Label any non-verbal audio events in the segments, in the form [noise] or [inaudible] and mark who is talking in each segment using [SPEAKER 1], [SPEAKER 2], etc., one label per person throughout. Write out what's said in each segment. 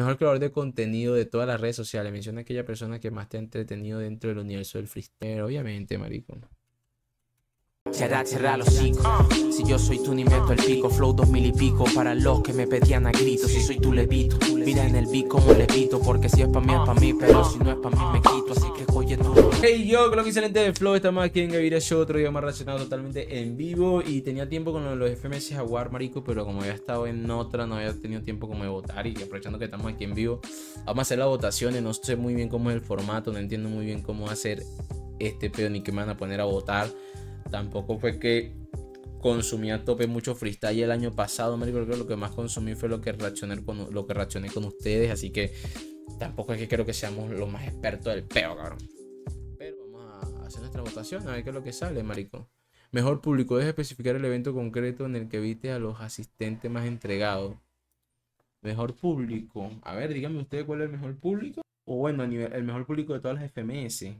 [SPEAKER 1] Mejor creador de contenido de todas las redes sociales. Menciona aquella persona que más te ha entretenido dentro del universo del freestyle. Obviamente, marico. Cerrar, cerrar los cinco. Si yo soy tú, ni meto el pico. Flow dos mil y pico para los que me pedían a gritos. Si soy tú levito, mira en el beat como levito. Porque si es pa' mí, es pa' mí. Pero si no es pa' mí, me quito. Así que oye tú. Hey yo, con excelente de Flow, estamos aquí en Gaviria Show, otro día más reaccionado totalmente en vivo Y tenía tiempo con los FMS Jaguar, marico, pero como había estado en otra, no había tenido tiempo como de votar Y aprovechando que estamos aquí en vivo, vamos a hacer las votaciones, no sé muy bien cómo es el formato, no entiendo muy bien cómo hacer este pedo ni qué me van a poner a votar Tampoco fue que consumí a tope mucho freestyle el año pasado, marico, creo que lo que más consumí fue lo que reaccioné con, lo que reaccioné con ustedes Así que tampoco es que creo que seamos los más expertos del peo, cabrón nuestra votación, a ver qué es lo que sale, marico. Mejor público, deja especificar el evento concreto en el que viste a los asistentes más entregados. Mejor público. A ver, díganme ustedes cuál es el mejor público. O bueno, a nivel el mejor público de todas las FMS.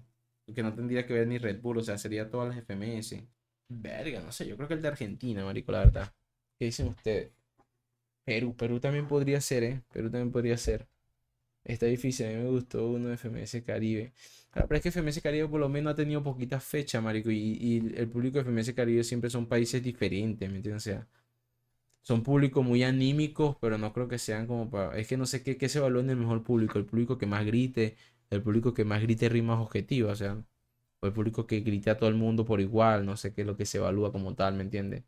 [SPEAKER 1] Que no tendría que ver ni Red Bull, o sea, sería todas las FMS. Verga, no sé, yo creo que el de Argentina, marico, la verdad. ¿Qué dicen ustedes? Perú, Perú también podría ser, ¿eh? Perú también podría ser. Está difícil, a mí me gustó uno de FMS Caribe. pero es que FMS Caribe por lo menos ha tenido poquitas fechas, marico. Y, el público de FMS Caribe siempre son países diferentes, ¿me entiendes? O sea, son públicos muy anímicos, pero no creo que sean como para... Es que no sé qué, se evalúa en el mejor público. El público que más grite, el público que más grite rimas objetivas, o sea... O el público que grite a todo el mundo por igual, no sé qué es lo que se evalúa como tal, ¿me entiendes?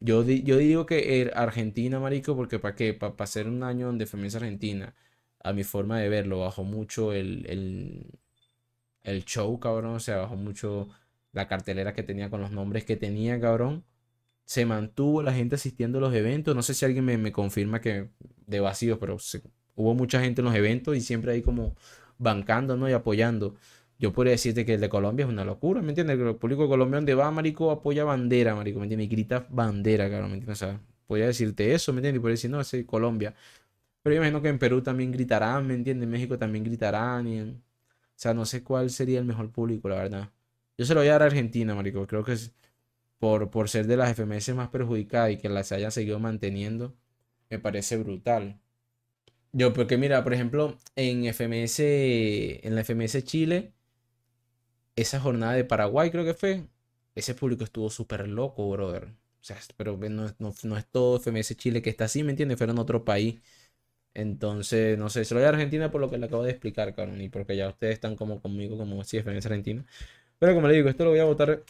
[SPEAKER 1] Yo, yo digo que Argentina, marico, porque ¿para qué? Para hacer un año donde FMS Argentina a mi forma de verlo, bajó mucho el, el, el show, cabrón, o sea, bajó mucho la cartelera que tenía con los nombres que tenía, cabrón. Se mantuvo la gente asistiendo a los eventos. No sé si alguien me, confirma que de vacío, pero hubo mucha gente en los eventos y siempre ahí como bancando, ¿no? Y apoyando. Yo podría decirte que el de Colombia es una locura, ¿me entiendes? El público colombiano de va, marico, apoya bandera, marico, ¿me entiendes? Y grita bandera, cabrón, ¿me entiendes? O sea, podría decirte eso, ¿me entiendes? Y podría decir, no, ese es Colombia. Pero imagino que en Perú también gritarán, ¿me entiendes? En México también gritarán. Y O sea, no sé cuál sería el mejor público, la verdad. Yo se lo voy a dar a Argentina, marico. Creo que es por, por ser de las FMS más perjudicadas y que las haya seguido manteniendo, me parece brutal. Yo, porque mira, por ejemplo, en FMS, en la FMS Chile, esa jornada de Paraguay creo que fue, ese público estuvo súper loco, brother. O sea, pero no, no, es todo FMS Chile que está así, ¿me entiendes? Fueron otro país entonces, no sé, se lo voy a Argentina por lo que le acabo de explicar, cabrón, y porque ya ustedes están como conmigo, como si Argentina. Pero como le digo, esto lo voy a votar,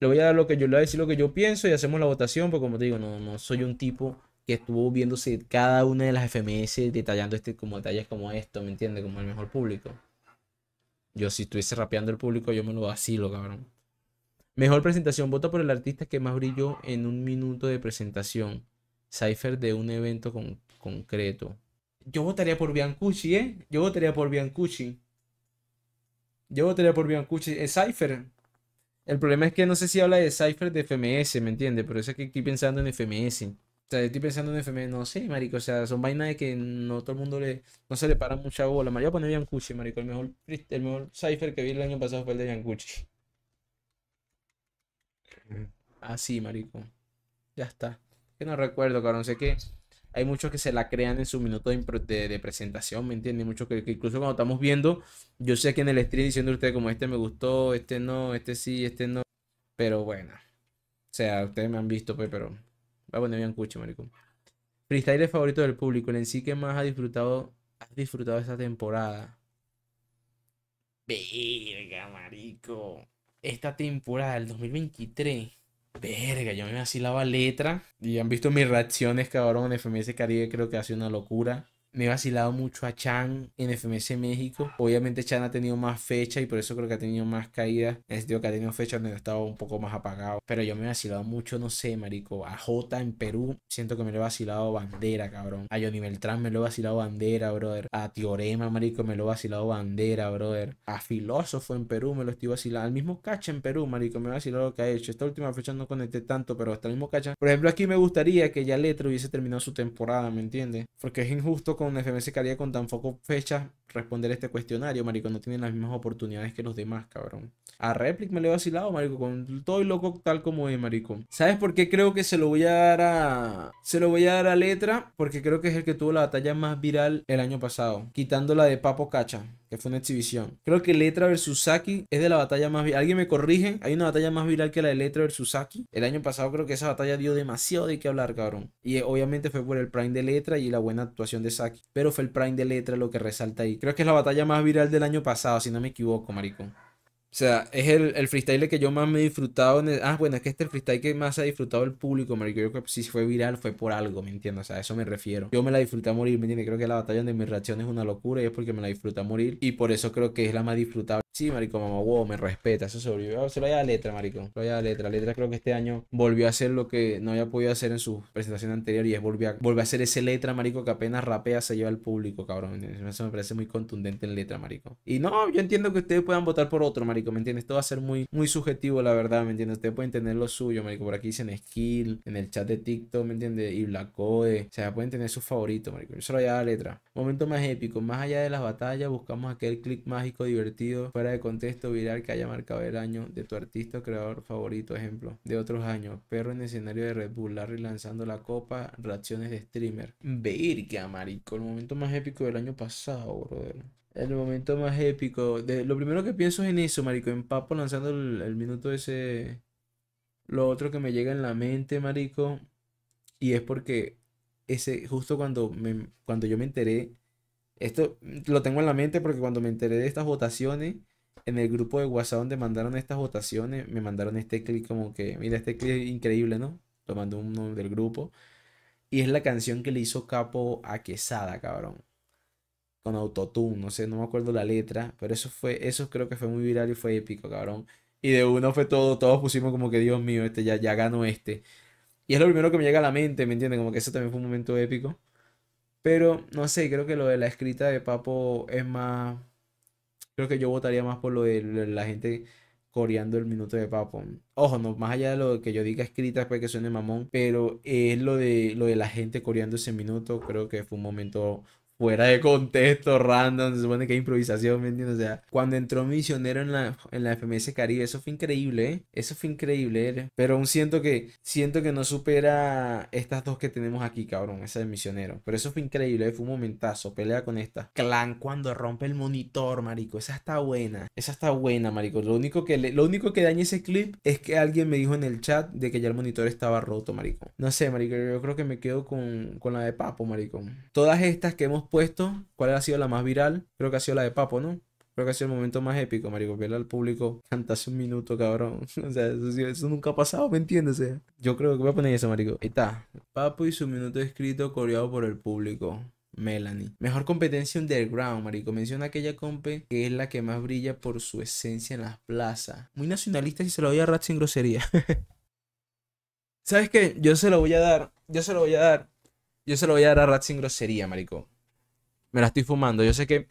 [SPEAKER 1] le voy a dar lo que yo voy a decir, lo que yo pienso y hacemos la votación, porque como te digo, no, soy un tipo que estuvo viéndose cada una de las FMS detallando este, como detalles como esto, ¿me entiendes? Como el mejor público. Yo si estuviese rapeando el público, yo me lo vacilo, cabrón. Mejor presentación, vota por el artista que más brilló en un minuto de presentación. Cypher de un evento con concreto. Yo votaría por Biancucci, ¿eh? Yo votaría por Biancucci. Yo votaría por Biancucci. Es Cypher. El problema es que no sé si habla de Cypher de FMS, ¿me entiende? Pero es que estoy pensando en FMS. O sea, estoy pensando en FMS. No sé, marico. O sea, son vainas de que no todo el mundo le... No se le para mucha bola. Me voy a poner Biancucci, marico. El mejor, Cypher que vi el año pasado fue el de Biancucci. Así, ah, sí, marico. Ya está. Que no recuerdo, cabrón. Sé qué hay muchos que se la crean en su minuto de, presentación, ¿me entiendes? Muchos que, incluso cuando estamos viendo, yo sé que en el stream diciendo ustedes como este me gustó, este no, este sí, este no, pero bueno. O sea, ustedes me han visto, pues, pero va a poner bien cucho, marico. Freestyle favorito del público, el en sí que más ha disfrutado, has disfrutado esta temporada. Verga, marico. Esta temporada, el 2023. Verga, yo me va letra. Y han visto mis reacciones, cabrón, en FMS Caribe, creo que hace una locura. Me he vacilado mucho a Chan en FMS México. Obviamente Chan ha tenido más fecha y por eso creo que ha tenido más caídas. En el sentido que ha tenido fechas donde estaba un poco más apagado. Pero yo me he vacilado mucho, no sé, marico. A J en Perú siento que me lo he vacilado bandera, cabrón. A Johnny Beltrán me lo he vacilado bandera, brother. A Teorema, marico, me lo he vacilado bandera, brother. A Filósofo en Perú me lo estoy vacilando. Al mismo Cacha en Perú, marico, me he vacilado lo que ha hecho. Esta última fecha no conecté tanto, pero hasta el mismo Cacha. Por ejemplo, aquí me gustaría que ya Letra hubiese terminado su temporada, ¿me entiendes? Porque es injusto con con FMS haría con tan poco fechas responder este cuestionario, marico. No tienen las mismas oportunidades que los demás, cabrón. A Replic me lo he vacilado, marico. Con todo y loco tal como es, marico. ¿Sabes por qué creo que se lo voy a dar a. Se lo voy a dar a Letra? Porque creo que es el que tuvo la batalla más viral el año pasado. Quitándola de Papo Cacha fue una exhibición. Creo que Letra versus Saki es de la batalla más viral. ¿Alguien me corrige? Hay una batalla más viral que la de Letra versus Saki. El año pasado creo que esa batalla dio demasiado de que hablar, cabrón. Y eh, obviamente fue por el Prime de Letra y la buena actuación de Saki. Pero fue el Prime de Letra lo que resalta ahí. Creo que es la batalla más viral del año pasado, si no me equivoco, maricón. O sea, es el, freestyle que yo más me he disfrutado. En el, ah, bueno, es que este es el freestyle que más ha disfrutado el público, marico. Yo creo que si fue viral fue por algo, ¿me entiendes? O sea, a eso me refiero. Yo me la disfruté a morir, ¿me entiendes? Creo que la batalla de mis reacciones es una locura y es porque me la disfruté a morir. Y por eso creo que es la más disfrutable. Sí, marico, mamá, wow, me respeta. Eso se volvió. Se lo haya letra, marico. Se lo haya letra. Letra creo que este año volvió a hacer lo que no había podido hacer en su presentación anterior y es volvió a, volvió a hacer ese letra, marico, que apenas rapea se lleva al público, cabrón. Eso me parece muy contundente en letra, marico. Y no, yo entiendo que ustedes puedan votar por otro, marico ¿me entiendes? todo va a ser muy, muy subjetivo, la verdad, ¿me entiendes? Ustedes pueden tener lo suyo, marico, por aquí dicen Skill, en el chat de TikTok, ¿me entiendes? Y Black o sea, pueden tener sus favoritos, marico. Yo solo ya la letra. Momento más épico, más allá de las batallas, buscamos aquel clic mágico, divertido, fuera de contexto, viral, que haya marcado el año de tu artista o creador favorito, ejemplo, de otros años. Perro en escenario de Red Bull, Larry lanzando la copa, reacciones de streamer. Verga, marico, el momento más épico del año pasado, brother. El momento más épico. De, lo primero que pienso es en eso, marico. En Papo lanzando el, minuto ese. Lo otro que me llega en la mente, marico. Y es porque ese, justo cuando, me, cuando yo me enteré. Esto lo tengo en la mente porque cuando me enteré de estas votaciones. En el grupo de WhatsApp donde mandaron estas votaciones. Me mandaron este clip como que. Mira, este clip es increíble, ¿no? Lo mandó uno del grupo. Y es la canción que le hizo capo a Quesada, cabrón con autotune, no sé, no me acuerdo la letra, pero eso fue, eso creo que fue muy viral y fue épico, cabrón. Y de uno fue todo, todos pusimos como que Dios mío, este ya, ya ganó este. Y es lo primero que me llega a la mente, ¿me entienden? Como que eso también fue un momento épico. Pero no sé, creo que lo de la escrita de Papo es más. Creo que yo votaría más por lo de la gente coreando el minuto de Papo. Ojo, no, más allá de lo que yo diga escrita, puede que suene mamón, pero es lo de, lo de la gente coreando ese minuto, creo que fue un momento fuera de contexto, random, se supone que hay improvisación, ¿me entiendes? O sea, cuando entró Misionero en la, en la FMS Caribe, eso fue increíble, ¿eh? Eso fue increíble, ¿eh? Pero aún siento que, siento que no supera estas dos que tenemos aquí, cabrón, esa de Misionero. Pero eso fue increíble, ¿eh? Fue un momentazo, pelea con esta. Clan cuando rompe el monitor, marico, esa está buena, esa está buena, marico. Lo único que, lo único que daña ese clip es que alguien me dijo en el chat de que ya el monitor estaba roto, marico. No sé, marico, yo creo que me quedo con, con la de Papo, marico. Todas estas que hemos puesto, cuál ha sido la más viral, creo que ha sido la de Papo, ¿no? Creo que ha sido el momento más épico, marico, que al público cantase un minuto, cabrón. [laughs] O sea, eso, nunca ha pasado, ¿me entiendes? Yo creo que voy a poner eso, marico. Ahí está. Papo y su minuto escrito coreado por el público. Melanie. Mejor competencia underground, marico. Menciona aquella compe que es la que más brilla por su esencia en las plazas. Muy nacionalista si se lo voy a rat sin grosería. [laughs] ¿Sabes qué? Yo se lo voy a dar. Yo se lo voy a dar. Yo se lo voy a dar a rat sin grosería, marico me la estoy fumando. Yo sé que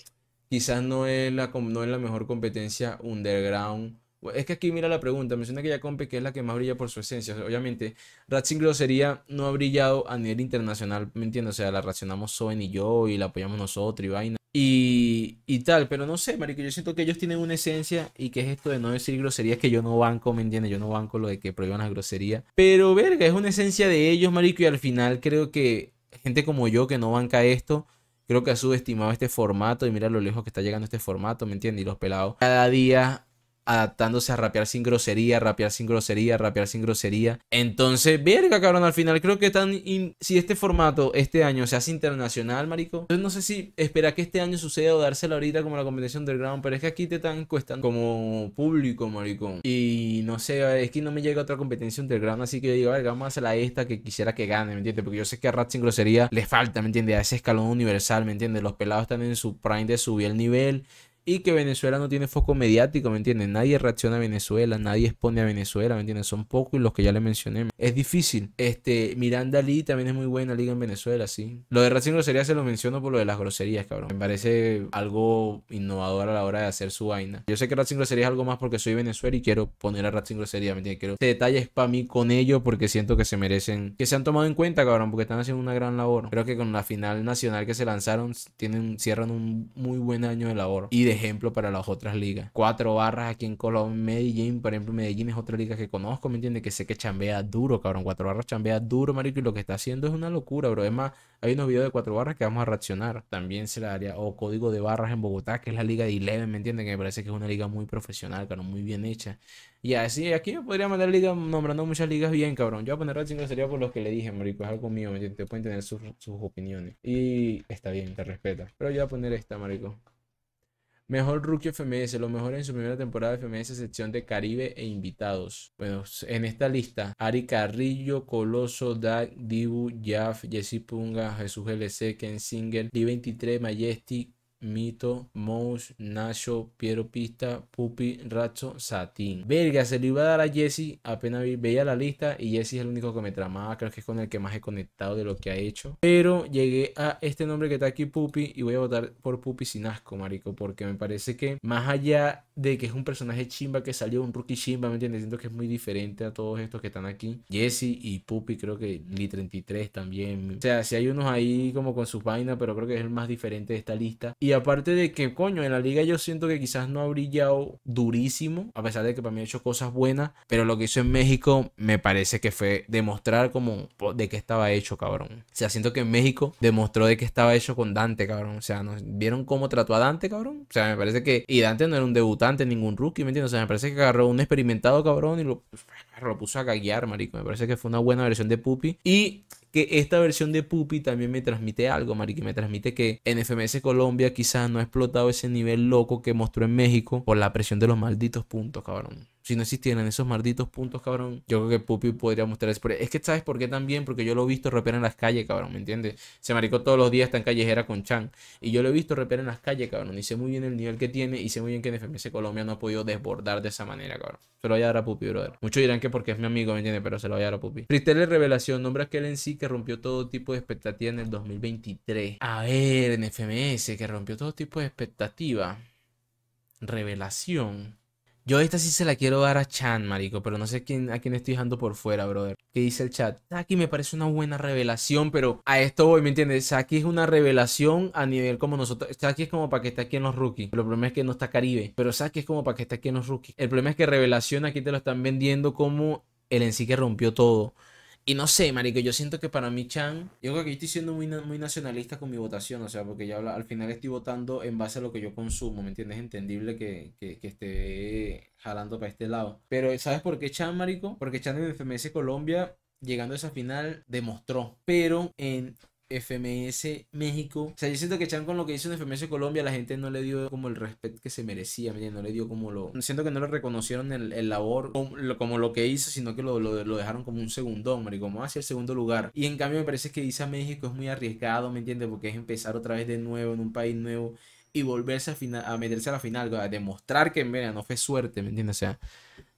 [SPEAKER 1] quizás no es la, no es la mejor competencia underground. Es que aquí mira la pregunta, menciona que ya compe que es la que más brilla por su esencia. obviamente, Ratsin Grosería no ha brillado a nivel internacional, ¿me entiendes? O sea, la racionamos Soen y yo y la apoyamos nosotros y vaina. Y, y tal, pero no sé, marico, yo siento que ellos tienen una esencia y que es esto de no decir groserías que yo no banco, ¿me entiendes? Yo no banco lo de que prohíban las groserías. Pero verga, es una esencia de ellos, marico, y al final creo que gente como yo que no banca esto Creo que ha subestimado este formato y mira lo lejos que está llegando este formato, ¿me entiendes? Y los pelados cada día adaptándose a rapear sin grosería, rapear sin grosería, rapear sin grosería. Entonces, verga, cabrón, al final creo que están si este formato este año se hace internacional, marico. Entonces no sé si espera que este año suceda o dársela ahorita como la competencia underground, pero es que aquí te tan cuestando como público, marico. Y no sé, es que no me llega otra competencia underground, así que yo digo, verga, vamos a la esta que quisiera que gane, ¿me entiendes? Porque yo sé que a Rat sin grosería le falta, ¿me entiendes? A ese escalón universal, ¿me entiendes? Los pelados están en su prime de subir el nivel y que Venezuela no tiene foco mediático, ¿me entiendes? Nadie reacciona a Venezuela, nadie expone a Venezuela, ¿me entiendes? Son pocos y los que ya le mencioné. Es difícil. Este, Miranda Lee también es muy buena liga en Venezuela, sí. Lo de Racing Grosería se lo menciono por lo de las groserías, cabrón. Me parece algo innovador a la hora de hacer su vaina. Yo sé que Racing Grosería es algo más porque soy Venezuela y quiero poner a Racing Grosería, ¿me entiendes? Quiero... Este detalle es para mí con ello porque siento que se merecen, que se han tomado en cuenta, cabrón, porque están haciendo una gran labor. Creo que con la final nacional que se lanzaron, tienen, cierran un muy buen año de labor. Y de ejemplo para las otras ligas. Cuatro barras aquí en Colombia, Medellín, por ejemplo, Medellín es otra liga que conozco, ¿me entiende, Que sé que chambea duro, cabrón. Cuatro barras chambea duro, marico, y lo que está haciendo es una locura, bro. Es más, hay unos videos de cuatro barras que vamos a reaccionar. También se la haría, o Código de Barras en Bogotá, que es la liga de Eleven, ¿me entiende. Que me parece que es una liga muy profesional, cabrón, muy bien hecha. Y así, aquí me podría mandar liga nombrando muchas ligas bien, cabrón. Yo voy a poner Racing sería por los que le dije, marico, es algo mío, ¿me entiendes? Pueden tener sus, sus opiniones. Y está bien, te respeta. Pero yo voy a poner esta, marico. Mejor rookie FMS, lo mejor en su primera temporada de FMS, sección de Caribe e invitados. Bueno, en esta lista, Ari Carrillo, Coloso, Dag, Dibu, Jaff, Jesse Punga, Jesús LC, Ken Singer, D23, Majestic, Mito, Mouse, Nacho, Piero Pista, Pupi, Racho, Satín. Verga, se le iba a dar a Jesse. Apenas veía la lista y Jesse es el único que me tramaba. Creo que es con el que más he conectado de lo que ha hecho. Pero llegué a este nombre que está aquí, Pupi, y voy a votar por Pupi sin asco, marico. Porque me parece que más allá de que es un personaje chimba que salió, un rookie chimba, ¿me entiendes? Siento que es muy diferente a todos estos que están aquí. Jesse y Pupi, creo que Li 33 también. O sea, si hay unos ahí como con sus vainas, pero creo que es el más diferente de esta lista. Y aparte de que, coño, en la liga yo siento que quizás no ha brillado durísimo, a pesar de que para mí ha hecho cosas buenas, pero lo que hizo en México me parece que fue demostrar como de qué estaba hecho, cabrón. O sea, siento que en México demostró de qué estaba hecho con Dante, cabrón. O sea, ¿nos ¿vieron cómo trató a Dante, cabrón? O sea, me parece que... Y Dante no era un debutante, ningún rookie, ¿me entiendes? O sea, me parece que agarró un experimentado, cabrón, y lo, lo puso a gaguear, marico. Me parece que fue una buena versión de Pupi. Y que esta versión de Pupi también me transmite algo, Mari, que me transmite que en FMS Colombia quizás no ha explotado ese nivel loco que mostró en México por la presión de los malditos puntos, cabrón si no existieran esos malditos puntos, cabrón, yo creo que Pupi podría mostrar eso. Es que, ¿sabes por qué también? Porque yo lo he visto repear en las calles, cabrón, ¿me entiendes? Se maricó todos los días, está en callejera con Chan. Y yo lo he visto romper en las calles, cabrón. Y sé muy bien el nivel que tiene y sé muy bien que en FMS Colombia no ha podido desbordar de esa manera, cabrón. Se lo voy a dar a Pupi, brother. Muchos dirán que porque es mi amigo, ¿me entiendes? Pero se lo voy a dar a Pupi. y Revelación, nombre aquel en sí que rompió todo tipo de expectativa en el 2023. A ver, en FMS, que rompió todo tipo de expectativa. Revelación. Yo esta sí se la quiero dar a Chan, marico, pero no sé quién, a quién estoy dejando por fuera, brother. ¿Qué dice el chat? Saki me parece una buena revelación, pero a esto voy, ¿me entiendes? Saki es una revelación a nivel como nosotros. Saki es como para que esté aquí en los rookies. Pero el problema es que no está Caribe. Pero Saki es como para que esté aquí en los rookies. El problema es que revelación aquí te lo están vendiendo como el en sí que rompió todo. Y no sé, marico, yo siento que para mí Chan, yo creo que yo estoy siendo muy, nacionalista con mi votación, o sea, porque ya al final estoy votando en base a lo que yo consumo, ¿me entiendes? Es entendible que, esté jalando para este lado. Pero ¿sabes por qué Chan, marico? Porque Chan en FMS Colombia llegando a esa final demostró. Pero en FMS México. O sea, yo siento que Chan con lo que hizo en FMS Colombia, la gente no le dio como el respeto que se merecía, ¿me No le dio como lo... Siento que no le reconocieron el, labor como lo, que hizo, sino que lo, dejaron como un segundo hombre, como hacia ah, el segundo lugar. Y en cambio me parece que a México es muy arriesgado, ¿me entiendes? Porque es empezar otra vez de nuevo en un país nuevo y volverse a, a meterse a la final, a demostrar que, mira, no fue suerte, ¿me entiendes? O sea,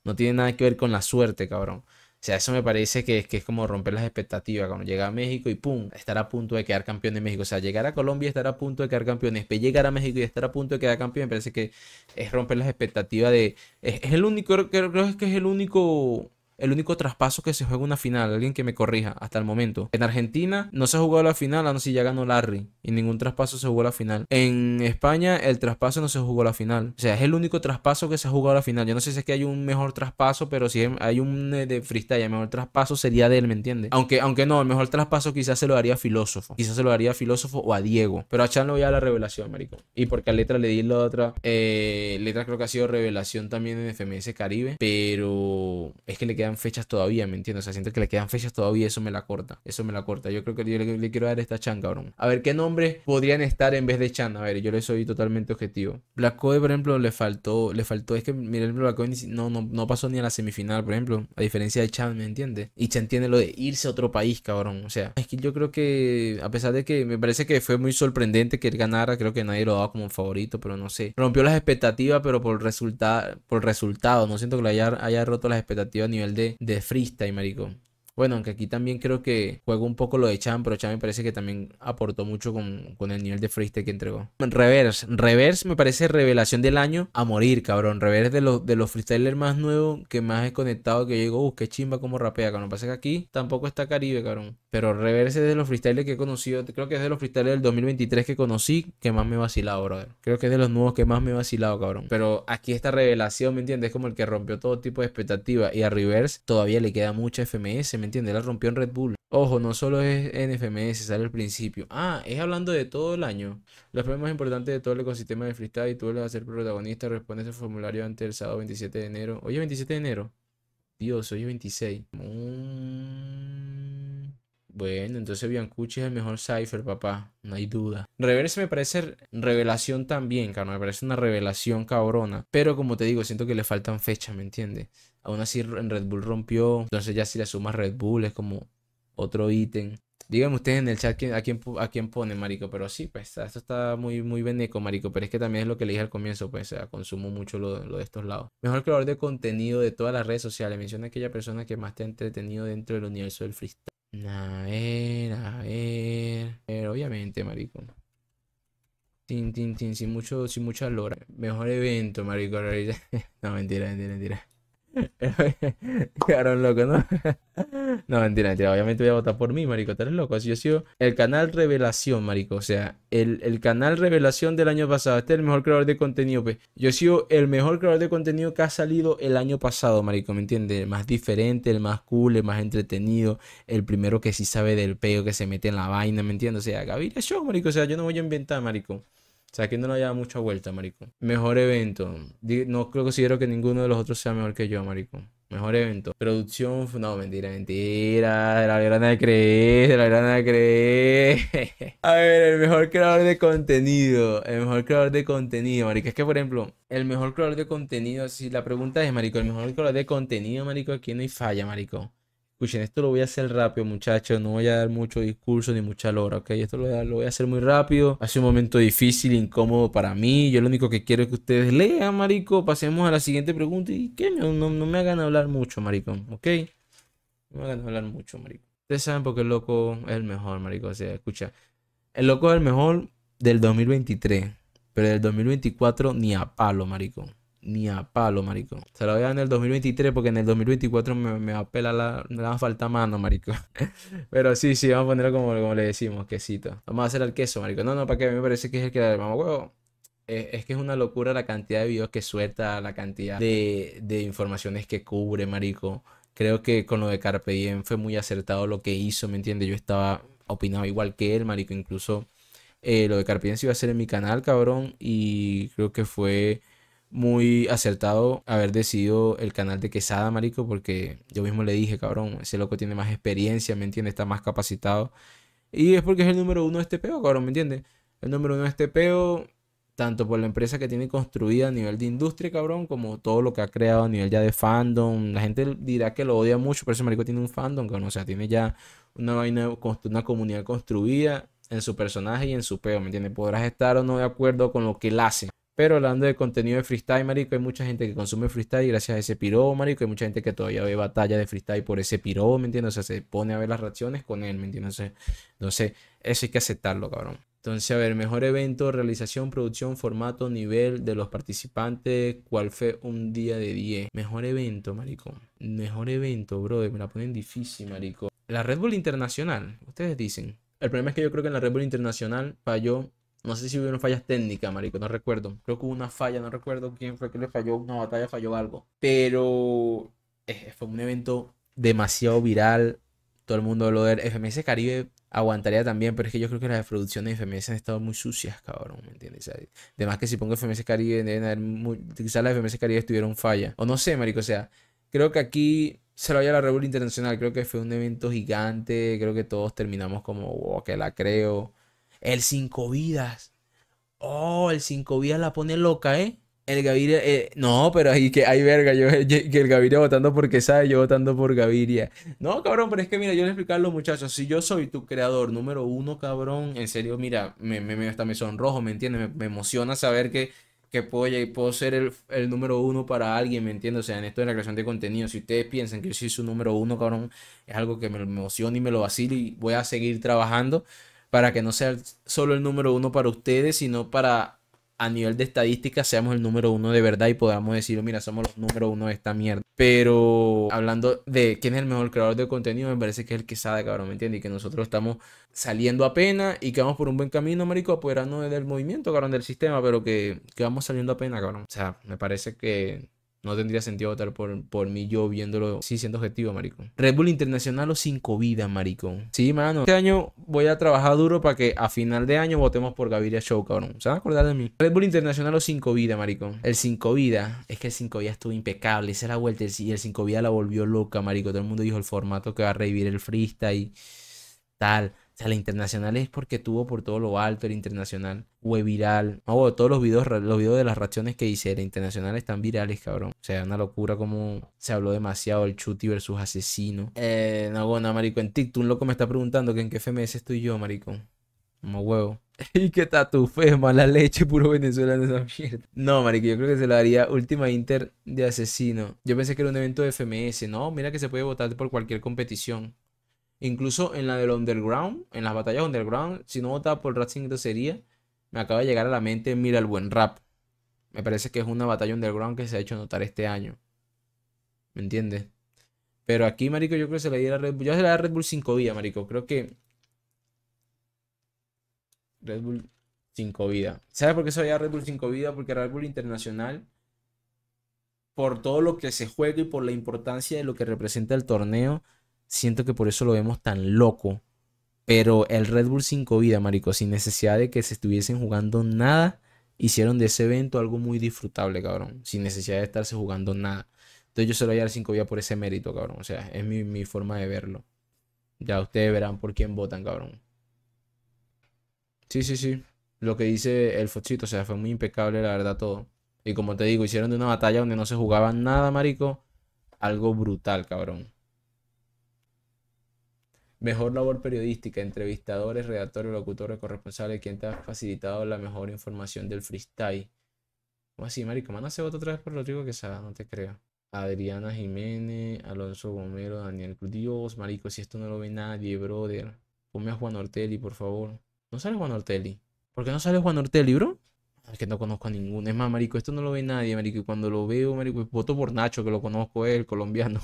[SPEAKER 1] no tiene nada que ver con la suerte, cabrón. O sea, eso me parece que, que es como romper las expectativas. Cuando llega a México y pum, estar a punto de quedar campeón de México. O sea, llegar a Colombia y estar a punto de quedar campeón. Después llegar a México y estar a punto de quedar campeón, me parece que es romper las expectativas de. Es, el único, creo que es el único el único traspaso que se juega una final, alguien que me corrija hasta el momento. En Argentina no se ha jugado la final, no ser ya ganó Larry y ningún traspaso se jugó la final. En España el traspaso no se jugó la final. O sea, es el único traspaso que se ha jugado la final. Yo no sé si es que hay un mejor traspaso, pero si hay un eh, de freestyle, el mejor traspaso sería de él, ¿me entiendes? Aunque, aunque no, el mejor traspaso quizás se lo haría a Filósofo. Quizás se lo haría a Filósofo o a Diego. Pero a Chan lo voy a la revelación, marico. Y porque a Letra le di la otra. Eh, letra creo que ha sido revelación también en FMS Caribe. Pero es que le queda fechas todavía, ¿me entiendes? O sea, siento que le quedan fechas todavía, eso me la corta. Eso me la corta. Yo creo que yo le, quiero dar esta Chan, cabrón. A ver, ¿qué nombres podrían estar en vez de Chan? A ver, yo le soy totalmente objetivo. Black por ejemplo, le faltó, le faltó, es que, miren, el Black no, no, pasó ni a la semifinal, por ejemplo, a diferencia de Chan, ¿me entiende Y Chan tiene lo de irse a otro país, cabrón. O sea, es que yo creo que, a pesar de que me parece que fue muy sorprendente que él ganara, creo que nadie lo daba como favorito, pero no sé. Rompió las expectativas, pero por, resultado, por resultado, no siento que haya, haya roto las expectativas a nivel de de, freestyle, marico. Bueno, aunque aquí también creo que juego un poco lo de Chan, pero Chan me parece que también aportó mucho con, con el nivel de freestyle que entregó. Reverse. Reverse me parece revelación del año a morir, cabrón. Reverse de los, de los freestylers más nuevos que más he conectado, que yo digo, uh, qué chimba como rapea, cabrón. Pasa que aquí tampoco está Caribe, cabrón. Pero Reverse es de los freestylers que he conocido, creo que es de los freestylers del 2023 que conocí, que más me he vacilado, brother. Creo que es de los nuevos que más me he vacilado, cabrón. Pero aquí esta revelación, ¿me entiendes? Es como el que rompió todo tipo de expectativas Y a Reverse todavía le queda mucha FMS, entiende, La rompió en Red Bull. Ojo, no solo es en FMS, sale al principio. Ah, es hablando de todo el año. Los problemas más importantes de todo el ecosistema de freestyle. Tú vuelves a ser protagonista. Responde ese formulario antes del sábado 27 de enero. Oye, 27 de enero. Dios, hoy 26. Bueno, entonces Biancuchi es el mejor cipher, papá. No hay duda. Reverse me parece revelación también, cabrón. Me parece una revelación cabrona. Pero como te digo, siento que le faltan fechas, ¿me entiendes? Aún así en Red Bull rompió. Entonces ya si le sumas Red Bull es como otro ítem. Díganme ustedes en el chat a quién, a quién pone marico. Pero sí, pues esto está muy, muy beneco, marico. Pero es que también es lo que le dije al comienzo, pues o sea, consumo mucho lo, lo, de estos lados. Mejor creador de contenido de todas las redes sociales. Menciona aquella persona que más te ha entretenido dentro del universo del freestyle. A ver, a ver. Pero obviamente, marico. Sin, sin, sin, sin, mucho, sin mucha lora. Mejor evento, marico. [laughs] no, mentira, mentira, mentira. Quedaron locos, ¿no? no, mentira, mentira. Obviamente voy a votar por mí, marico. ¿Estás loco. Yo he sido el canal revelación, marico. O sea, el, el, canal revelación del año pasado. Este es el mejor creador de contenido, pues. Yo he sido el mejor creador de contenido que ha salido el año pasado, marico. ¿Me entiendes? El más diferente, el más cool, el más entretenido. El primero que sí sabe del peo, que se mete en la vaina, ¿me entiendes? O sea, Gaviria yo marico. O sea, yo no voy a inventar, marico. O sea, aquí no lo haya mucha vuelta, marico. Mejor evento. No creo, considero que ninguno de los otros sea mejor que yo, marico. Mejor evento. Producción, no, mentira, mentira. De la grana de creer, de la grana de creer. [laughs] a ver, el mejor creador de contenido. El mejor creador de contenido, marico. Es que, por ejemplo, el mejor creador de contenido, si la pregunta es, marico, el mejor creador de contenido, marico, aquí no hay falla, marico. Escuchen, esto lo voy a hacer rápido, muchachos. No voy a dar mucho discurso ni mucha lora, ¿ok? Esto lo, voy a hacer muy rápido. Hace un momento difícil, incómodo para mí. Yo lo único que quiero es que ustedes lean, marico. Pasemos a la siguiente pregunta y que no, me hagan hablar mucho, marico, ¿ok? No me hagan hablar mucho, marico. Ustedes saben porque el loco es el mejor, marico. O sea, escucha. El loco es el mejor del 2023. Pero del 2024 ni a palo, marico ni a palo, marico. Se lo voy a dar en el 2023 porque en el 2024 me, va a pelar la, me va a faltar mano, marico. [laughs] Pero sí, sí, vamos a ponerlo como, como le decimos, quesito. Vamos a hacer el queso, marico. No, no, para que a mí me parece que es el que vamos el huevo. Es, que es una locura la cantidad de videos que suelta, la cantidad de, informaciones que cubre, marico. Creo que con lo de Carpe fue muy acertado lo que hizo, ¿me entiendes? Yo estaba opinado igual que él, marico. Incluso eh, lo de Carpe se iba a hacer en mi canal, cabrón. Y creo que fue muy acertado haber decidido el canal de Quesada, marico, porque yo mismo le dije, cabrón, ese loco tiene más experiencia, ¿me entiende, Está más capacitado. Y es porque es el número uno de este peo, cabrón, ¿me entiendes? El número uno de este peo, tanto por la empresa que tiene construida a nivel de industria, cabrón, como todo lo que ha creado a nivel ya de fandom. La gente dirá que lo odia mucho, pero ese marico tiene un fandom, cabrón. O sea, tiene ya una vaina, una comunidad construida en su personaje y en su peo, ¿me entiendes? Podrás estar o no de acuerdo con lo que él hace, pero hablando de contenido de freestyle, marico, hay mucha gente que consume freestyle gracias a ese piro, marico. Hay mucha gente que todavía ve batalla de freestyle por ese piro, ¿me entiendes? O sea, se pone a ver las reacciones con él, ¿me entiendes? Entonces, eso hay que aceptarlo, cabrón. Entonces, a ver, mejor evento, realización, producción, formato, nivel de los participantes, cuál fue un día de 10. Mejor evento, marico. Mejor evento, brother, me la ponen difícil, marico. La Red Bull Internacional, ustedes dicen. El problema es que yo creo que en la Red Bull Internacional falló no sé si una fallas técnicas, marico, no recuerdo. Creo que hubo una falla, no recuerdo quién fue que le falló una batalla, falló algo. Pero eh, fue un evento demasiado viral. Todo el mundo lo de FMS Caribe aguantaría también, pero es que yo creo que las producciones de FMS han estado muy sucias, cabrón, ¿me entiendes? Además que si pongo FMS Caribe, deben haber quizás las FMS Caribe estuvieron falla. O no sé, marico, o sea, creo que aquí se lo a la Revolución Internacional, creo que fue un evento gigante, creo que todos terminamos como, wow, que la creo. El cinco vidas. Oh, el cinco vidas la pone loca, ¿eh? El Gaviria, eh, no, pero ahí que hay verga, yo, [laughs] que el Gaviria votando porque sabe, yo votando por Gaviria. No, cabrón, pero es que mira, yo le explico a los muchachos, si yo soy tu creador número uno, cabrón, en serio, mira, me, me hasta me sonrojo, ¿me entiendes? Me, emociona saber que, que puedo, puedo ser el, el, número uno para alguien, ¿me entiendes? O sea, en esto de la creación de contenido, si ustedes piensan que yo soy su número uno, cabrón, es algo que me emociona y me lo vacila y voy a seguir trabajando para que no sea solo el número uno para ustedes, sino para a nivel de estadística seamos el número uno de verdad y podamos decir, mira, somos los número uno de esta mierda. Pero hablando de quién es el mejor creador de contenido, me parece que es el que sabe, cabrón, ¿me entiendes? Y que nosotros estamos saliendo a pena y que vamos por un buen camino, marico, apoderándonos del movimiento, cabrón, del sistema, pero que, vamos saliendo a pena, cabrón. O sea, me parece que no tendría sentido votar por, por mí yo viéndolo. Sí, siendo objetivo, marico. Red Bull Internacional o cinco vidas, marico. Sí, mano. Este año voy a trabajar duro para que a final de año votemos por Gaviria Show, cabrón. ¿Se van a acordar de mí? Red Bull Internacional o cinco vidas, marico. El cinco vida Es que el cinco Vida estuvo impecable. Esa la vuelta. Y el cinco Vida la volvió loca, marico. Todo el mundo dijo el formato que va a revivir el freestyle. Tal. O sea, la internacional es porque tuvo por todo lo alto, el internacional Web viral. Ah, todos los videos, los videos de las reacciones que hice, la internacional están virales, cabrón. O sea, una locura como se habló demasiado el Chuti versus Asesino. Eh, no, bueno, marico, en TikTok un loco me está preguntando que en qué FMS estoy yo, marico. Como huevo. [laughs] Y qué tatufe, mala leche, puro venezolano esa mierda. No, marico, yo creo que se la daría última Inter de asesino. Yo pensé que era un evento de FMS. No, mira que se puede votar por cualquier competición. Incluso en la del underground, en las batallas underground, si no votaba por Rat de sería me acaba de llegar a la mente Mira el Buen Rap. Me parece que es una batalla underground que se ha hecho notar este año. ¿Me entiendes? Pero aquí, marico, yo creo que se le diera Red Bull. Yo se le da Red Bull 5 vida, marico. Creo que... Red Bull 5 vida. ¿Sabes por qué se le Red Bull 5 vida? Porque Red Bull Internacional por todo lo que se juega y por la importancia de lo que representa el torneo, Siento que por eso lo vemos tan loco. Pero el Red Bull 5 vida, marico, sin necesidad de que se estuviesen jugando nada, hicieron de ese evento algo muy disfrutable, cabrón. Sin necesidad de estarse jugando nada. Entonces yo se lo voy a 5 vida por ese mérito, cabrón. O sea, es mi, forma de verlo. Ya ustedes verán por quién votan, cabrón. Sí, sí, sí. Lo que dice el Fochito, o sea, fue muy impecable, la verdad, todo. Y como te digo, hicieron de una batalla donde no se jugaba nada, marico. Algo brutal, cabrón. Mejor labor periodística, entrevistadores, redactores, locutores, corresponsales, quien te ha facilitado la mejor información del freestyle. ¿Cómo así, Marico? Mándase voto otra vez por Que Quesada, no te creo. Adriana Jiménez, Alonso Gomero, Daniel Cruz. Dios, marico, si esto no lo ve nadie, brother. Ponme a Juan Ortelli, por favor. No sale Juan Ortelli. ¿Por qué no sale Juan Ortelli, bro? Es que no conozco a ninguno. Es más, marico, esto no lo ve nadie, marico. Y cuando lo veo, marico, voto por Nacho, que lo conozco él, colombiano.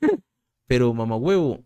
[SPEAKER 1] [laughs] Pero, mamá huevo,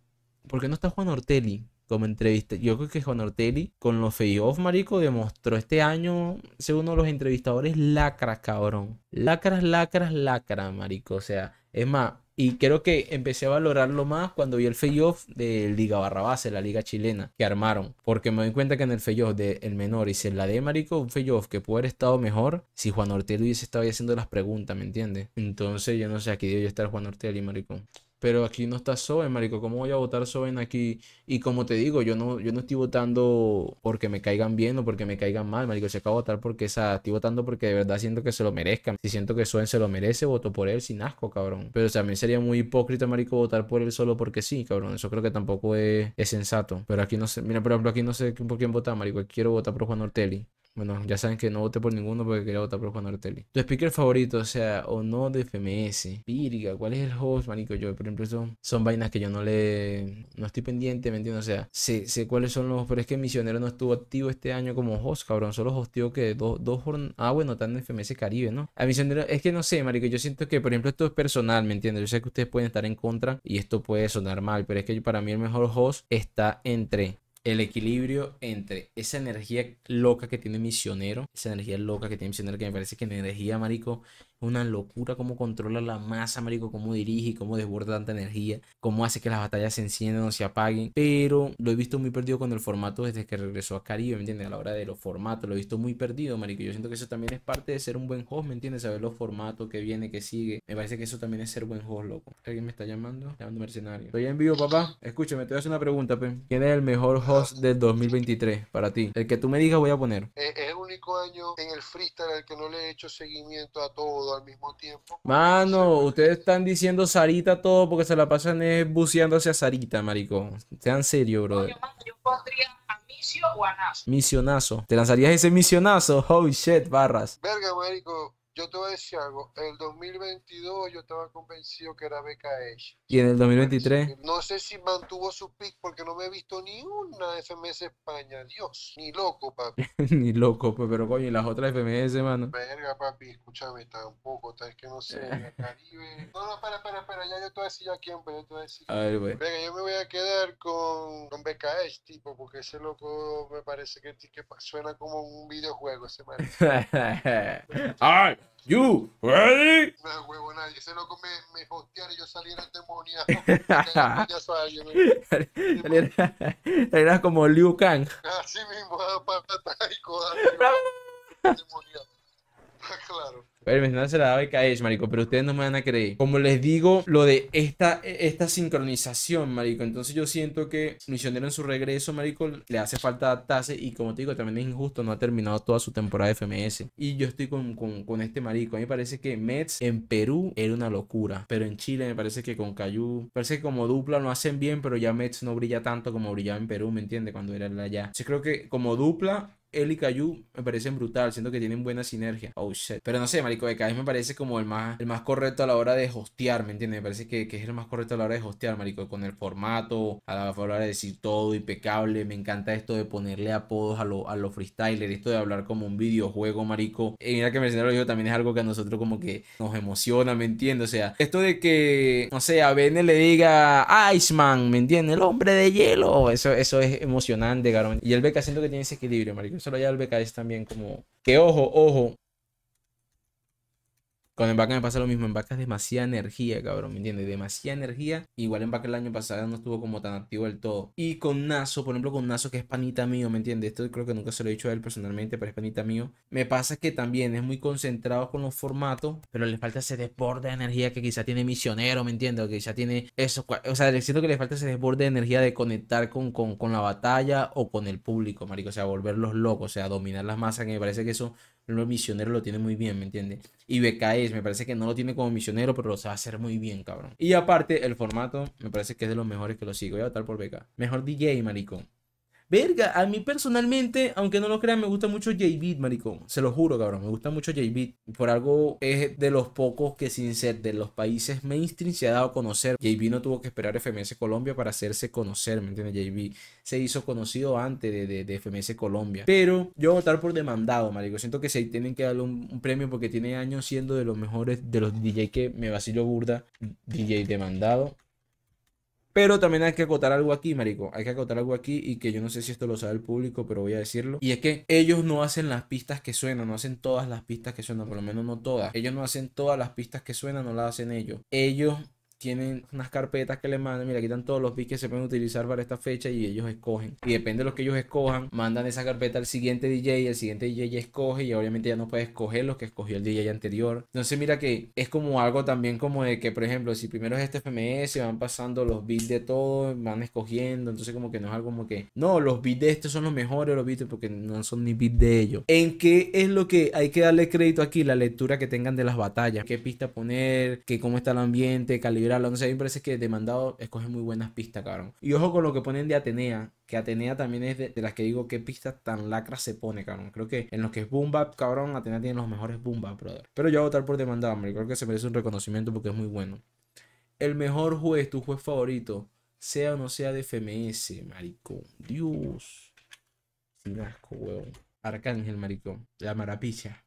[SPEAKER 1] ¿Por qué no está Juan Ortelli como entrevista. Yo creo que Juan Ortelli con los face-off, marico, demostró este año, según los entrevistadores, lacras, cabrón. Lacras, lacras, lacras, marico. O sea, es más, y creo que empecé a valorarlo más cuando vi el face-off de Liga Barrabase, la liga chilena, que armaron. Porque me doy cuenta que en el face-off el menor y se en la de Marico, un face-off que pudo haber estado mejor si Juan Ortelli hubiese estado haciendo las preguntas, ¿me entiendes? Entonces yo no sé, aquí debe estar Juan Ortelli, Marico pero aquí no está Soben, marico, ¿cómo voy a votar Soben aquí? Y como te digo, yo no, yo no estoy votando porque me caigan bien o porque me caigan mal, marico, se acaba de votar porque esa, estoy votando porque de verdad siento que se lo merezcan. Si siento que Soben se lo merece, voto por él sin asco, cabrón. Pero también sería muy hipócrita, marico, votar por él solo porque sí, cabrón, eso creo que tampoco es, es sensato. Pero aquí no sé, mira, por ejemplo, aquí no sé por quién votar, marico, quiero votar por Juan Ortelli. Bueno, ya saben que no voté por ninguno porque quería votar por Juan Ortelli. Tu speaker favorito, o sea, o no de FMS. Virga, ¿cuál es el host, marico? Yo, por ejemplo, son, son vainas que yo no le. No estoy pendiente, ¿me entiendes? O sea, sé, cuáles son los. Pero es que Misionero no estuvo activo este año como host, cabrón. Solo hosteó que dos, dos Ah, bueno, están en FMS Caribe, ¿no? A Misionero, es que no sé, marico. Yo siento que, por ejemplo, esto es personal, ¿me entiendes? Yo sé que ustedes pueden estar en contra y esto puede sonar mal, pero es que para mí el mejor host está entre el equilibrio entre esa energía loca que tiene Misionero, esa energía loca que tiene Misionero, que me parece que energía, marico, una locura cómo controla la masa, marico, cómo dirige, cómo desborda tanta energía, cómo hace que las batallas se enciendan o se apaguen. Pero lo he visto muy perdido con el formato desde que regresó a Caribe, ¿me entiendes? A la hora de los formatos, lo he visto muy perdido, marico. Yo siento que eso también es parte de ser un buen host, ¿me entiendes? Saber los formatos que viene, que sigue. Me parece que eso también es ser buen host, loco. ¿Alguien me está llamando? Llamando mercenario. Estoy en vivo, papá. Escúchame, te voy a hacer una pregunta, Pe. ¿Quién es el mejor host del 2023 para ti? El que tú me digas voy a poner. Eh, es el único año en el freestyle al que no le he hecho seguimiento a todos al mismo tiempo. Mano, ustedes están diciendo Sarita todo porque se la pasan es buceando hacia Sarita, marico. Sean serio, bro yo pondría a Misio o a Misionazo. ¿Te lanzarías ese misionazo? Oh shit, barras. Verga, marico yo te voy a decir algo, el 2022 yo estaba convencido que era BKH. ¿Y en el 2023? No sé si mantuvo su pick porque no me he visto ni una FMS España, Dios, ni loco, papi. [laughs] ni loco, pues, pero coño, y las otras FMS, mano. Verga, papi, escúchame, tampoco, tal que no sé, la [laughs] Caribe. No, no, espera, espera, espera, ya yo te voy a decir a quién, pero pues, yo te voy a decir. A ver, güey. Pues. Venga, yo me voy a quedar con, con BKH, tipo, porque ese loco me parece que, suena como un videojuego ese man. [laughs] ¡Ay! You ready? huevo huevona, ese loco me, me hosteara y yo saliera demoniado. [laughs] Saliera como Liu Kang. Así mismo, ah, para y codar. [laughs] Demoniado. Ah, claro. Pero mencionar se la daba caer marico, pero ustedes no me van a creer. Como les digo, lo de esta, esta sincronización, marico. Entonces yo siento que Misionero en su regreso, marico, le hace falta adaptarse. Y como te digo, también es injusto, no ha terminado toda su temporada de FMS. Y yo estoy con, este marico. A mí me parece que Mets en Perú era una locura. Pero en Chile me parece que con Cayu, parece que como dupla lo hacen bien, pero ya Mets no brilla tanto como brillaba en Perú, ¿me entiendes? Cuando era allá. Yo creo que como dupla él y Cayu me parecen brutal, siento que tienen buena sinergia. Oh shit. Pero no sé, marico, de vez me parece como el más, el más correcto a la hora de hostear, ¿me entiendes? Me parece que, es el más correcto a la hora de hostear, marico, con el formato, a la hora de decir todo, impecable. Me encanta esto de ponerle apodos a los a lo freestylers, esto de hablar como un videojuego, marico. Y mira que mencionarlo yo también es algo que a nosotros como que nos emociona, ¿me entiendes? O sea, esto de que, no sé, a Bene le diga Iceman, ¿me entiendes? El hombre de hielo. Eso, eso es emocionante, garón. Y el Beca siento que tiene ese equilibrio, marico solo ya el es también como... Que ojo, ojo, con el vaca me pasa lo mismo, en vaca es demasiada energía, cabrón, ¿me entiendes? Demasiada energía. Igual en vaca el año pasado no estuvo como tan activo del todo. Y con Naso, por ejemplo, con Naso que es panita mío, ¿me entiendes? Esto creo que nunca se lo he dicho a él personalmente, pero es panita mío. Me pasa que también es muy concentrado con los formatos, pero le falta ese desborde de energía que quizá tiene Misionero, ¿me entiendes? O que quizá tiene eso. O sea, siento que le falta ese desborde de energía de conectar con, con, con la batalla o con el público, marico. O sea, volverlos locos, o sea, dominar las masas, que me parece que eso lo misionero lo tiene muy bien, ¿me entiendes? Y BKS, me parece que no lo tiene como misionero, pero lo sabe hacer muy bien, cabrón. Y aparte, el formato me parece que es de los mejores que lo sigo. Voy a votar por BK. Mejor DJ, maricón. Verga, a mí personalmente, aunque no lo crean, me gusta mucho J-Beat, maricón. Se lo juro, cabrón, me gusta mucho J-Beat. Por algo es de los pocos que sin ser de los países mainstream se ha dado a conocer. J-Beat no tuvo que esperar FMS Colombia para hacerse conocer, ¿me entiendes? J-Beat se hizo conocido antes de, de, FMS Colombia. Pero yo voy a votar por demandado, marico. Siento que se tienen que darle un, un, premio porque tiene años siendo de los mejores, de los DJ que me vacilo burda, DJ demandado. Pero también hay que acotar algo aquí, marico. Hay que acotar algo aquí y que yo no sé si esto lo sabe el público, pero voy a decirlo. Y es que ellos no hacen las pistas que suenan, no hacen todas las pistas que suenan, por lo menos no todas. Ellos no hacen todas las pistas que suenan, no las hacen ellos. Ellos tienen unas carpetas que le mandan, mira, aquí están todos los bits que se pueden utilizar para esta fecha y ellos escogen. Y depende de los que ellos escojan, mandan esa carpeta al siguiente DJ y el siguiente DJ ya escoge y obviamente ya no puede escoger los que escogió el DJ anterior. Entonces mira que es como algo también como de que, por ejemplo, si primero es este FMS, van pasando los bits de todos van escogiendo, entonces como que no es algo como que, no, los bits de estos son los mejores, los bits porque no son ni bits de ellos. ¿En qué es lo que hay que darle crédito aquí? La lectura que tengan de las batallas, qué pista poner, que cómo está el ambiente, calibrar la Alonso me parece que demandado escoge muy buenas pistas, cabrón. Y ojo con lo que ponen de Atenea, que Atenea también es de, las que digo qué pistas tan lacras se pone, cabrón. Creo que en los que es boom cabrón, Atenea tiene los mejores boom brother. Pero yo voy a votar por demandado, me Creo que se merece un reconocimiento porque es muy bueno. El mejor juez, tu juez favorito, sea o no sea de FMS, maricón. Dios. huevón. Arcángel, maricón. La marapilla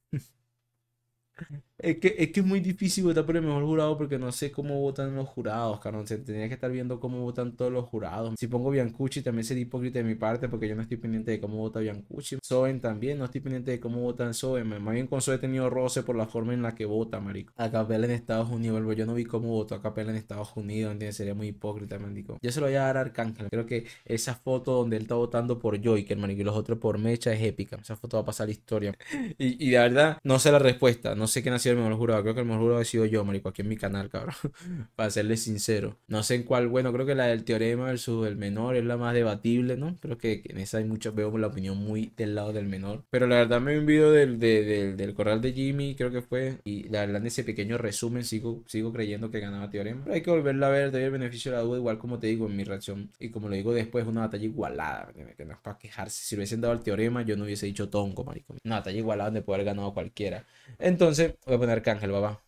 [SPEAKER 1] es que, es que es muy difícil votar por el mejor jurado porque no sé cómo votan los jurados, carón. Se tenía que estar viendo cómo votan todos los jurados. Si pongo Biancucci también sería hipócrita de mi parte porque yo no estoy pendiente de cómo vota Biancucci. Soen también, no estoy pendiente de cómo votan Soen. Más bien con Soen he tenido roce por la forma en la que vota, marico. A Capela en Estados Unidos, yo no vi cómo votó a Capela en Estados Unidos, Sería muy hipócrita, marico. Yo se lo voy a dar a Arcángel. Creo que esa foto donde él está votando por Joyker, marico, y los otros por Mecha es épica. Esa foto va a pasar la historia. [laughs] Y, y la verdad, no sé la respuesta. No no sé quién ha sido el mejor jurado. Creo que el mejor jurado ha sido yo, marico, aquí en mi canal, cabrón. [laughs] Para serles sincero. No sé en cuál, bueno, creo que la del teorema versus el menor es la más debatible, ¿no? Creo que en esa hay muchos, veo la opinión muy del lado del menor. Pero la verdad me vi del, del, corral de Jimmy, creo que fue. Y la verdad en ese pequeño resumen sigo, sigo creyendo que ganaba teorema. Pero hay que volverla a ver, doy el beneficio de la duda, igual como te digo en mi reacción. Y como lo digo después, una batalla igualada, no es para quejarse. Si lo hubiesen dado el teorema, yo no hubiese dicho tonco, marico. Una batalla igualada donde puede haber ganado cualquiera. Entonces, voy a poner Cángel, papá.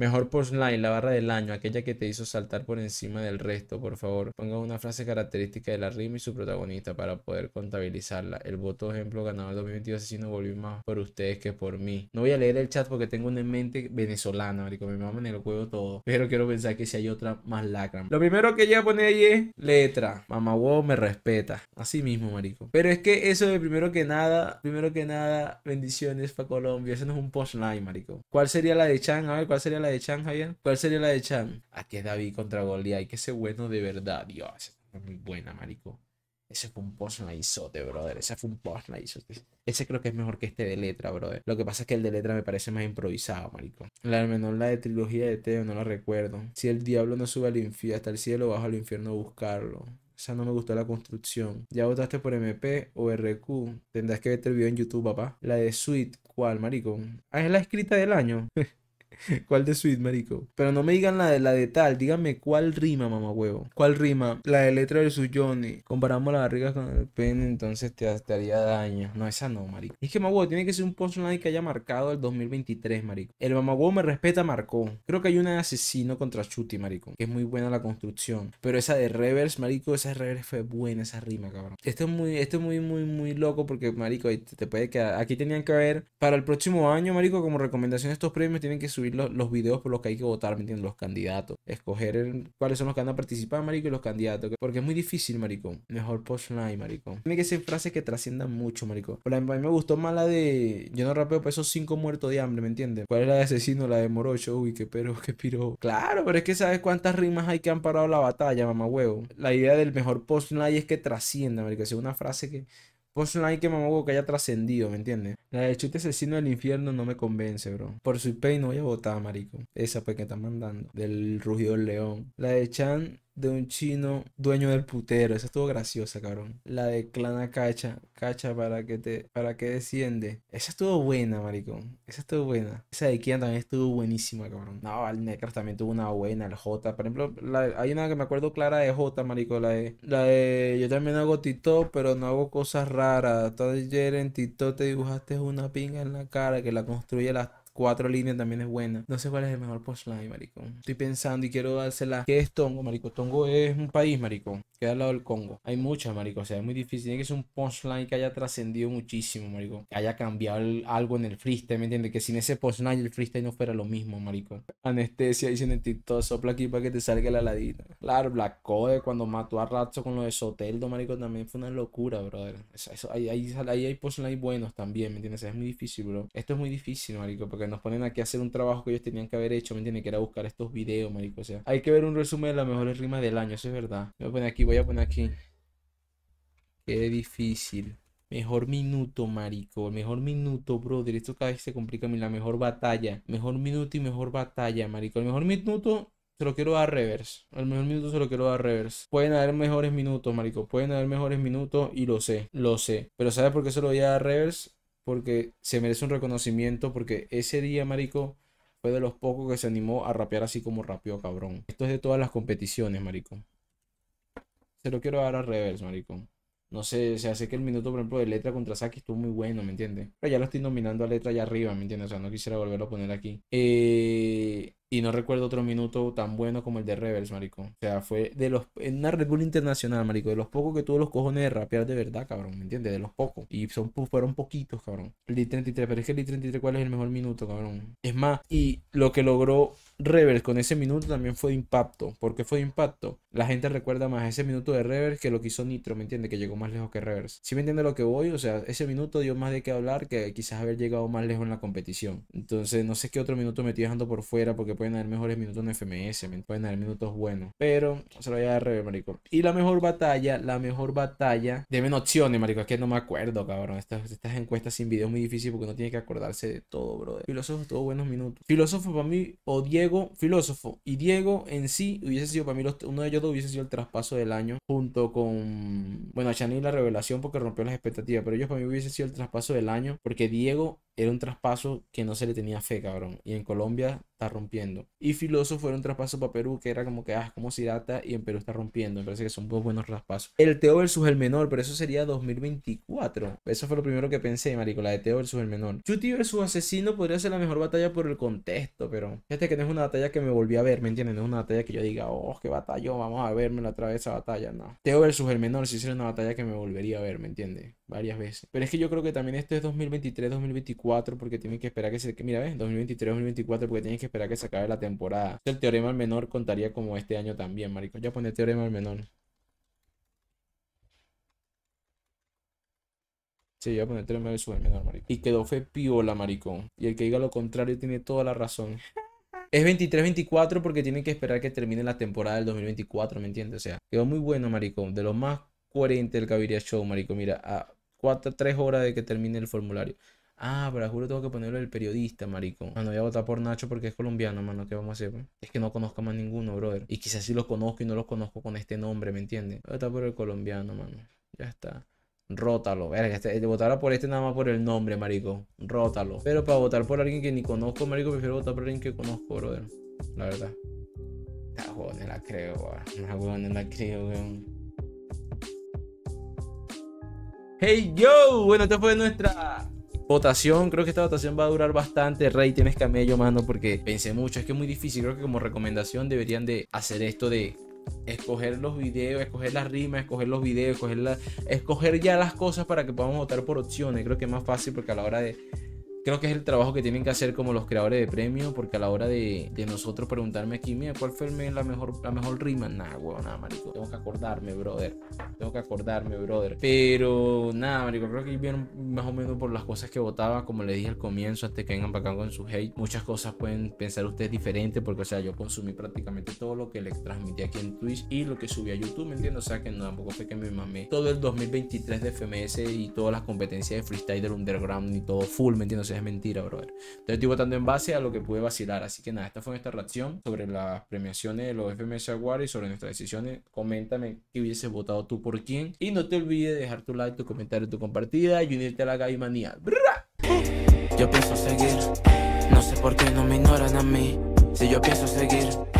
[SPEAKER 1] Mejor postline, la barra del año, aquella que te hizo saltar por encima del resto, por favor. Ponga una frase característica de la rima y su protagonista para poder contabilizarla. El voto ejemplo ganador 2022 no volvió más por ustedes que por mí. No voy a leer el chat porque tengo una en mente venezolana, marico. Me en el juego todo. Pero quiero pensar que si hay otra más lacra. Lo primero que ya pone ahí es letra. Mamá wow, me respeta. Así mismo, marico. Pero es que eso de primero que nada, primero que nada, bendiciones para Colombia. Eso no es un postline, marico. ¿Cuál sería la de Chan? A ver, ¿cuál sería la de Chan, Javier? ¿Cuál sería la de Chan? Aquí ah, es David contra Goliath. que ese bueno de verdad. Dios, es muy buena, marico. Ese fue un post naizote, brother. Ese fue un post naizote. Ese creo que es mejor que este de letra, brother. Lo que pasa es que el de letra me parece más improvisado, marico. La menor, la de trilogía de Teo, no la recuerdo. Si el diablo no sube al infierno, hasta el cielo, bajo al infierno a buscarlo. O sea, no me gustó la construcción. ¿Ya votaste por MP o RQ? Tendrás que verte el video en YouTube, papá. La de Sweet, ¿cuál, marico? Ah, es la escrita del año. [laughs] [laughs] ¿Cuál de Sweet, marico? Pero no me digan la de, la de tal. Díganme cuál rima, mamá ¿Cuál rima? La de letra su Johnny. Comparamos las barrigas con el pene, entonces te, haría daño. No, esa no, marico. Es que, mamá tiene que ser un nadie que haya marcado el 2023, marico. El mamá me respeta, marcó. Creo que hay una asesino contra Chuti, marico. Que es muy buena la construcción. Pero esa de Reverse, marico, esa de Reverse fue buena, esa rima, cabrón. Esto es muy, muy, muy, muy loco porque, marico, te, te puede quedar. Aquí tenían que haber, para el próximo año, marico, como recomendación, estos premios tienen que subir los, videos por los que hay que votar, ¿me entiendes? Los candidatos. Escoger cuáles son los que van a participar, marico, y los candidatos. Porque es muy difícil, marico. Mejor postline, marico. Tiene que ser frases que trasciendan mucho, marico. Por ejemplo, a mí me gustó más la de yo no rapeo por esos cinco muertos de hambre, ¿me entiendes? ¿Cuál es la de asesino? La de Morocho. Uy, qué pero, qué piro. Claro, pero es que sabes cuántas rimas hay que han parado la batalla, mamá huevo. La idea del mejor post postline es que trascienda, marico. Es una frase que Postline pues que me que haya trascendido, ¿me entiendes? La de chute asesino del infierno no me convence, bro. Por su pay no voy a votar, marico. Esa pues que están mandando. Del rugido del león. La de Chan de un chino dueño del putero. Esa estuvo graciosa, cabrón. La de Clana Cacha. Cacha para que te. para que desciende. Esa estuvo buena, maricón. Esa estuvo buena. Esa de Kian también estuvo buenísima, cabrón. No, el Necras también tuvo una buena. El J. Por ejemplo, la, hay una que me acuerdo clara de J, maricón. La de. Yo también hago TikTok, pero no hago cosas raras. todo ayer en TikTok te dibujaste una pinga en la cara que la construye la cuatro líneas también es buena. No sé cuál es el mejor postline, maricón. Estoy pensando y quiero dársela. ¿Qué es Tongo, marico? Tongo es un país, maricón. Queda al lado del Congo. Hay muchas, marico. O sea, es muy difícil. Tiene que ser un postline que haya trascendido muchísimo, marico. Que haya cambiado algo en el freestyle, ¿me entiendes? Que sin ese postline, el freestyle no fuera lo mismo, marico. Anestesia y en todo sopla aquí para que te salga la ladita. Claro, Black Code cuando mató a Ratso con lo de Soteldo, marico, también fue una locura, brother. Eso, ahí, hay postlines buenos también, ¿me entiendes? es muy difícil, bro. Esto es muy difícil, marico, porque que nos ponen aquí a hacer un trabajo que ellos tenían que haber hecho, ¿me tiene Que era buscar estos videos, marico. O sea, hay que ver un resumen de las mejores rimas del año, eso es verdad. Voy a poner aquí, voy a poner aquí. Qué difícil. Mejor minuto, marico. Mejor minuto, brother. Esto cada vez se complica a mí. La mejor batalla. Mejor minuto y mejor batalla, marico. El mejor minuto se lo quiero dar reverse. El mejor minuto se lo quiero dar reverse. Pueden haber mejores minutos, marico. Pueden haber mejores minutos y lo sé. Lo sé. Pero ¿sabes por qué se lo voy a dar reverse? porque se merece un reconocimiento, porque ese día, marico, fue de los pocos que se animó a rapear así como rapeó, cabrón. Esto es de todas las competiciones, marico. Se lo quiero dar al revés, marico. No sé, se hace que el minuto, por ejemplo, de letra contra Saki estuvo muy bueno, ¿me entiendes? Pero ya lo estoy nominando a letra allá arriba, ¿me entiendes? O sea, no quisiera volverlo a poner aquí. Eh, y no recuerdo otro minuto tan bueno como el de Rebels, marico. O sea, fue de los. En una Red Bull internacional, marico. De los pocos que tuvo los cojones de rapear de verdad, cabrón. ¿Me entiendes? De los pocos. Y son, fueron poquitos, cabrón. El d 33. Pero es que el d 33, ¿cuál es el mejor minuto, cabrón? Es más, y lo que logró Rebels con ese minuto también fue de impacto. ¿Por qué fue de impacto? La gente recuerda más ese minuto de Rebels que lo que hizo Nitro, ¿me entiendes? Que llegó más lejos que Rebels. Si me entiende lo que voy? O sea, ese minuto dio más de qué hablar que quizás haber llegado más lejos en la competición. Entonces, no sé qué otro minuto me estoy dejando por fuera porque pueden dar mejores minutos en FMS, me pueden dar minutos buenos, pero se lo voy a dar revés, marico. Y la mejor batalla, la mejor batalla, menos opciones, marico, es que no me acuerdo, cabrón. Estas, estas encuestas sin video es muy difícil porque uno tiene que acordarse de todo, brother. Filósofo tuvo buenos minutos. Filósofo para mí, o Diego, filósofo y Diego en sí hubiese sido para mí, uno de ellos dos hubiese sido el traspaso del año junto con, bueno, a Chani la revelación porque rompió las expectativas, pero ellos para mí hubiese sido el traspaso del año porque Diego era un traspaso que no se le tenía fe, cabrón. Y en Colombia está rompiendo. Y Filósofo era un traspaso para Perú que era como que, ah, como Sirata. Y en Perú está rompiendo. Me parece que son dos buenos traspasos. El Teo versus el menor, pero eso sería 2024. Eso fue lo primero que pensé, marico, la de Teo versus el menor. Chuti versus Asesino podría ser la mejor batalla por el contexto, pero fíjate que no es una batalla que me volvía a ver, ¿me entiendes? No es una batalla que yo diga, oh, qué batalla vamos a la otra vez esa batalla, no. Teo versus el menor sí sería una batalla que me volvería a ver, ¿me entiendes? Varias veces. Pero es que yo creo que también este es 2023, 2024 porque tienen que esperar que se... Mira, ves, 2023-2024 porque tienen que esperar que se acabe la temporada. El teorema al menor contaría como este año también, marico. Ya pone teorema al menor. Sí, voy poner teorema al Menor marico. Y quedó fe piola, maricón. Y el que diga lo contrario tiene toda la razón. Es 23-24 porque tienen que esperar que termine la temporada del 2024, ¿me entiendes? O sea, quedó muy bueno, maricón De los más coherente del Gaviria Show, marico. Mira, a 4 3 horas de que termine el formulario. Ah, pero juro tengo que ponerlo el periodista, marico. Ah, voy a votar por Nacho porque es colombiano, mano. ¿Qué vamos a hacer? Es que no conozco más ninguno, brother. Y quizás sí los conozco y no los conozco con este nombre, ¿me entiendes? Voy a votar por el colombiano, mano. Ya está. Rótalo. Verga, a este, eh, votar por este nada más por el nombre, marico. Rótalo. Pero para votar por alguien que ni conozco, marico, prefiero votar por alguien que conozco, brother. La verdad. La huevona la creo, weón. La la creo, weón. Hey yo, bueno, esta fue nuestra Votación, creo que esta votación va a durar bastante. Rey, tienes camello, mano, porque pensé mucho. Es que es muy difícil. Creo que como recomendación deberían de hacer esto de escoger los videos, escoger las rimas, escoger los videos, escoger, la, escoger ya las cosas para que podamos votar por opciones. Creo que es más fácil porque a la hora de creo que es el trabajo que tienen que hacer como los creadores de premios, porque a la hora de, nosotros preguntarme aquí, mira, ¿cuál fue la mejor la mejor rima? Nada, weón, nada, marico. Tengo que acordarme, brother. Tengo que acordarme, brother. Pero nada, marico, creo que vieron más o menos por las cosas que votaba, como les dije al comienzo, hasta que vengan para acá con su hate. Muchas cosas pueden pensar ustedes diferente, porque, o sea, yo consumí prácticamente todo lo que les transmití aquí en Twitch y lo que subí a YouTube, ¿me entiendes? O sea, que no, tampoco fue que me mamé todo el 2023 de FMS y todas las competencias de freestyle del underground y todo full, ¿me entiendes? es mentira, brother. Entonces estoy votando en base a lo que pude vacilar. Así que nada, esta fue nuestra reacción sobre las premiaciones de los FMS Awards y sobre nuestras decisiones. Coméntame que hubieses votado tú por quién. Y no te olvides de dejar tu like, tu comentario, tu compartida y unirte a la manía. Yo pienso seguir, no sé por qué no me ignoran a mí. Si yo pienso seguir.